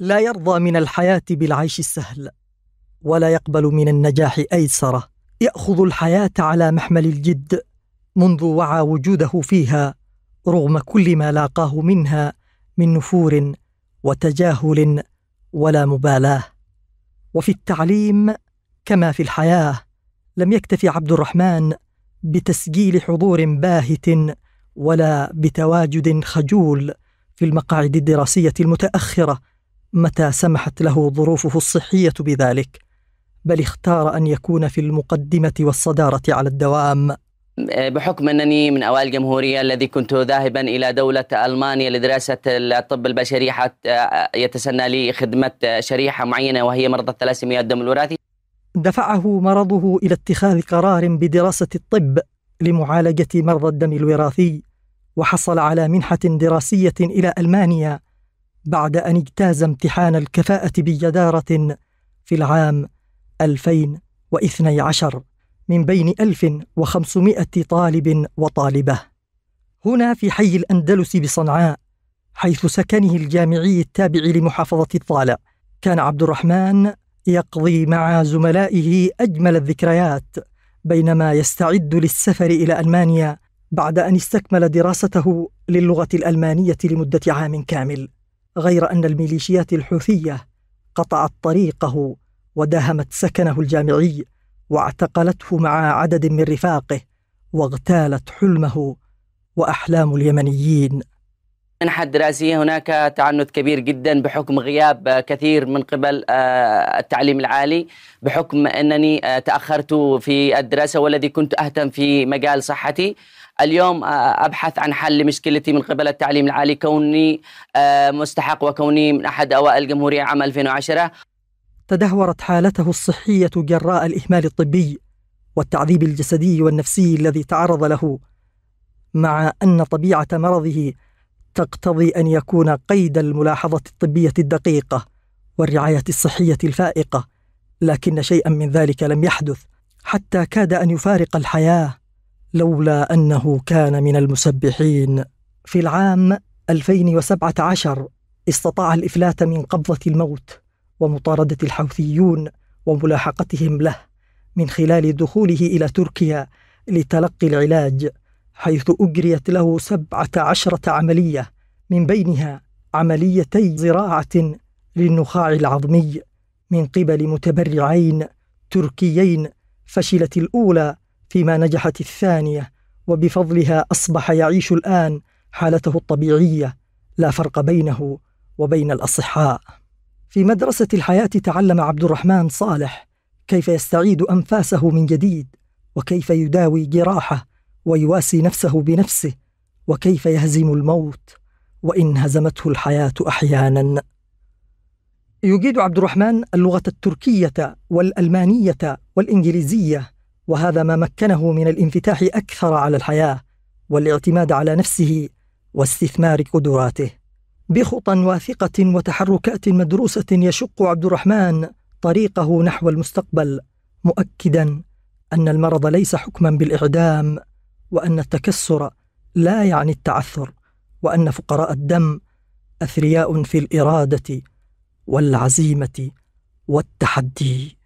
لا يرضى من الحياه بالعيش السهل ولا يقبل من النجاح ايسره ياخذ الحياه على محمل الجد منذ وعى وجوده فيها رغم كل ما لاقاه منها من نفور وتجاهل ولا مبالاه وفي التعليم كما في الحياه لم يكتف عبد الرحمن بتسجيل حضور باهت ولا بتواجد خجول في المقاعد الدراسيه المتاخره متى سمحت له ظروفه الصحيه بذلك بل اختار ان يكون في المقدمه والصداره على الدوام بحكم انني من اوائل الجمهوريه الذي كنت ذاهبا الى دوله المانيا لدراسه الطب البشري حتى يتسنى لي خدمه شريحه معينه وهي مرضى الثلاسيميا الدم الوراثي. دفعه مرضه الى اتخاذ قرار بدراسه الطب لمعالجه مرضى الدم الوراثي وحصل على منحه دراسيه الى المانيا بعد أن اجتاز امتحان الكفاءة بجدارة في العام 2012 من بين 1500 طالب وطالبة هنا في حي الأندلس بصنعاء حيث سكنه الجامعي التابع لمحافظة الطالع كان عبد الرحمن يقضي مع زملائه أجمل الذكريات بينما يستعد للسفر إلى ألمانيا بعد أن استكمل دراسته للغة الألمانية لمدة عام كامل غير أن الميليشيات الحوثية قطعت طريقه ودهمت سكنه الجامعي واعتقلته مع عدد من رفاقه واغتالت حلمه واحلام اليمنيين المنحة الدراسية هناك تعنت كبير جدا بحكم غياب كثير من قبل آه، التعليم العالي بحكم أنني آه، تأخرت في الدراسة والذي كنت أهتم في مجال صحتي اليوم آه، أبحث عن حل لمشكلتي من قبل التعليم العالي كوني مستحق وكوني من أحد أوائل الجمهورية عام 2010 تدهورت حالته الصحية جراء الإهمال الطبي والتعذيب الجسدي والنفسي الذي تعرض له مع أن طبيعة مرضه تقتضي ان يكون قيد الملاحظه الطبيه الدقيقه والرعايه الصحيه الفائقه لكن شيئا من ذلك لم يحدث حتى كاد ان يفارق الحياه لولا انه كان من المسبحين في العام 2017 استطاع الافلات من قبضه الموت ومطارده الحوثيون وملاحقتهم له من خلال دخوله الى تركيا لتلقي العلاج حيث أجريت له سبعة عشرة عملية من بينها عمليتي زراعة للنخاع العظمي من قبل متبرعين تركيين فشلت الأولى فيما نجحت الثانية وبفضلها أصبح يعيش الآن حالته الطبيعية لا فرق بينه وبين الأصحاء في مدرسة الحياة تعلم عبد الرحمن صالح كيف يستعيد أنفاسه من جديد وكيف يداوي جراحه ويواسي نفسه بنفسه وكيف يهزم الموت وان هزمته الحياه احيانا يجيد عبد الرحمن اللغه التركيه والالمانيه والانجليزيه وهذا ما مكنه من الانفتاح اكثر على الحياه والاعتماد على نفسه واستثمار قدراته بخطى واثقه وتحركات مدروسه يشق عبد الرحمن طريقه نحو المستقبل مؤكدا ان المرض ليس حكما بالاعدام وأن التكسر لا يعني التعثر وأن فقراء الدم أثرياء في الإرادة والعزيمة والتحدي